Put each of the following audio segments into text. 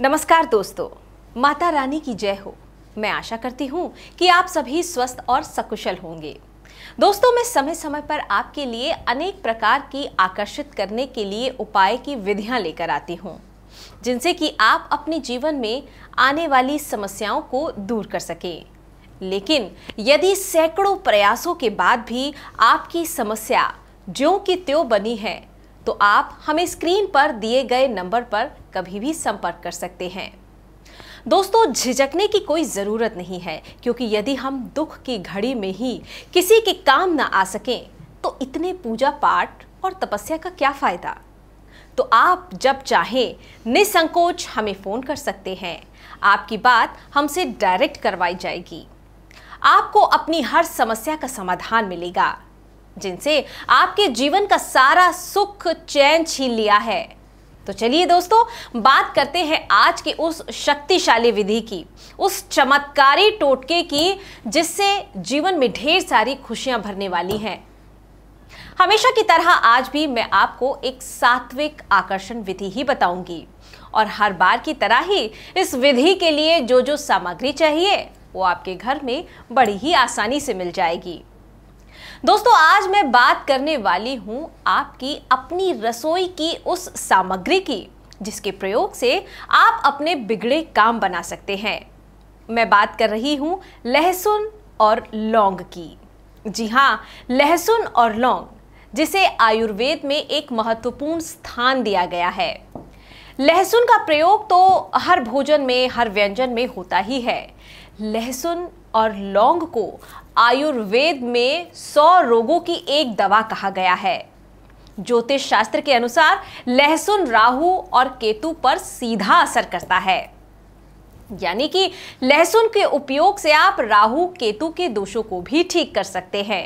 नमस्कार दोस्तों माता रानी की जय हो मैं आशा करती हूँ कि आप सभी स्वस्थ और सकुशल होंगे दोस्तों मैं समय समय पर आपके लिए अनेक प्रकार की आकर्षित करने के लिए उपाय की विधियाँ लेकर आती हूँ जिनसे कि आप अपने जीवन में आने वाली समस्याओं को दूर कर सकें लेकिन यदि सैकड़ों प्रयासों के बाद भी आपकी समस्या ज्यों की त्यों बनी है तो आप हमें स्क्रीन पर दिए गए नंबर पर कभी भी संपर्क कर सकते हैं दोस्तों झिझकने की कोई ज़रूरत नहीं है क्योंकि यदि हम दुख की घड़ी में ही किसी के काम ना आ सकें तो इतने पूजा पाठ और तपस्या का क्या फ़ायदा तो आप जब चाहें निसंकोच हमें फ़ोन कर सकते हैं आपकी बात हमसे डायरेक्ट करवाई जाएगी आपको अपनी हर समस्या का समाधान मिलेगा जिनसे आपके जीवन का सारा सुख चैन छीन लिया है तो चलिए दोस्तों बात करते हैं आज की उस शक्तिशाली विधि की उस चमत्कारी टोटके की जिससे जीवन में ढेर सारी खुशियां भरने वाली हैं हमेशा की तरह आज भी मैं आपको एक सात्विक आकर्षण विधि ही बताऊंगी और हर बार की तरह ही इस विधि के लिए जो जो सामग्री चाहिए वो आपके घर में बड़ी ही आसानी से मिल जाएगी दोस्तों आज मैं बात करने वाली हूँ आपकी अपनी रसोई की उस सामग्री की जिसके प्रयोग से आप अपने बिगड़े काम बना सकते हैं मैं बात कर रही हूँ लहसुन और लौंग की जी हाँ लहसुन और लौंग जिसे आयुर्वेद में एक महत्वपूर्ण स्थान दिया गया है लहसुन का प्रयोग तो हर भोजन में हर व्यंजन में होता ही है लहसुन और लौंग को आयुर्वेद में सौ रोगों की एक दवा कहा गया है ज्योतिष शास्त्र के अनुसार लहसुन राहु और केतु पर सीधा असर करता है यानी कि लहसुन के उपयोग से आप राहु केतु के दोषों को भी ठीक कर सकते हैं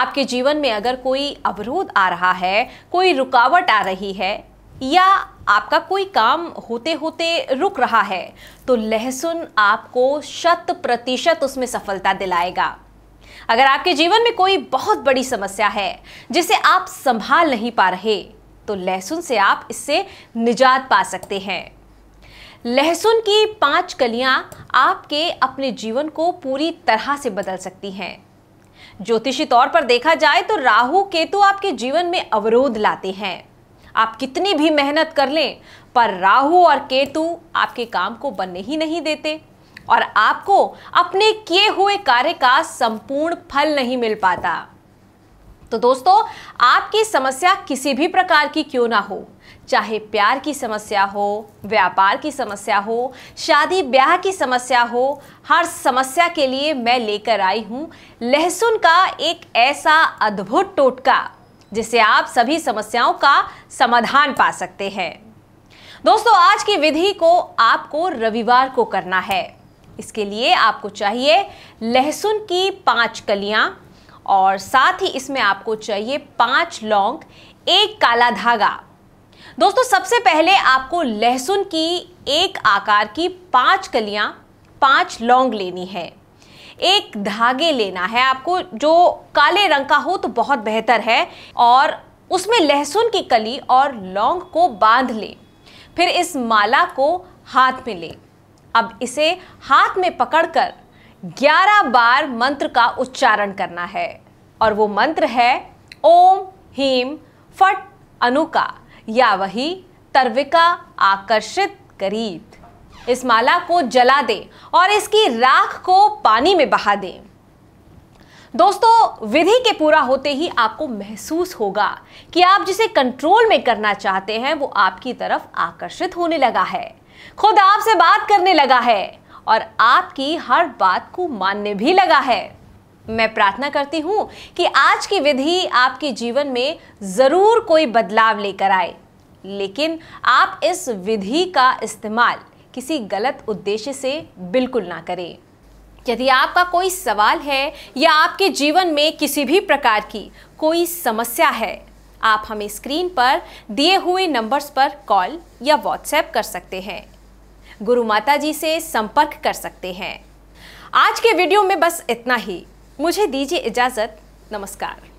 आपके जीवन में अगर कोई अवरोध आ रहा है कोई रुकावट आ रही है या आपका कोई काम होते होते रुक रहा है तो लहसुन आपको शत प्रतिशत उसमें सफलता दिलाएगा अगर आपके जीवन में कोई बहुत बड़ी समस्या है जिसे आप संभाल नहीं पा रहे तो लहसुन से आप इससे निजात पा सकते हैं लहसुन की पांच कलियां आपके अपने जीवन को पूरी तरह से बदल सकती हैं ज्योतिषी तौर पर देखा जाए तो राहु केतु आपके जीवन में अवरोध लाते हैं आप कितनी भी मेहनत कर लें पर राहु और केतु आपके काम को बनने ही नहीं देते और आपको अपने किए हुए कार्य का संपूर्ण फल नहीं मिल पाता तो दोस्तों आपकी समस्या किसी भी प्रकार की क्यों ना हो चाहे प्यार की समस्या हो व्यापार की समस्या हो शादी ब्याह की समस्या हो हर समस्या के लिए मैं लेकर आई हूं लहसुन का एक ऐसा अद्भुत टोटका जिससे आप सभी समस्याओं का समाधान पा सकते हैं दोस्तों आज की विधि को आपको रविवार को करना है इसके लिए आपको चाहिए लहसुन की पाँच कलियाँ और साथ ही इसमें आपको चाहिए पाँच लौंग एक काला धागा दोस्तों सबसे पहले आपको लहसुन की एक आकार की पाँच कलियाँ पाँच लौंग लेनी है एक धागे लेना है आपको जो काले रंग का हो तो बहुत बेहतर है और उसमें लहसुन की कली और लौंग को बांध लें फिर इस माला को हाथ में लें अब इसे हाथ में पकड़कर 11 बार मंत्र का उच्चारण करना है और वो मंत्र है ओम हीम फट अनुका या वही तर्विका आकर्षित करीत इस माला को जला दें और इसकी राख को पानी में बहा दें दोस्तों विधि के पूरा होते ही आपको महसूस होगा कि आप जिसे कंट्रोल में करना चाहते हैं वो आपकी तरफ आकर्षित होने लगा है खुद आपसे बात करने लगा है और आपकी हर बात को मानने भी लगा है मैं प्रार्थना करती हूं कि आज की विधि आपके जीवन में ज़रूर कोई बदलाव लेकर आए लेकिन आप इस विधि का इस्तेमाल किसी गलत उद्देश्य से बिल्कुल ना करें यदि आपका कोई सवाल है या आपके जीवन में किसी भी प्रकार की कोई समस्या है आप हमें स्क्रीन पर दिए हुए नंबर्स पर कॉल या व्हाट्सएप कर सकते हैं गुरु माता जी से संपर्क कर सकते हैं आज के वीडियो में बस इतना ही मुझे दीजिए इजाज़त नमस्कार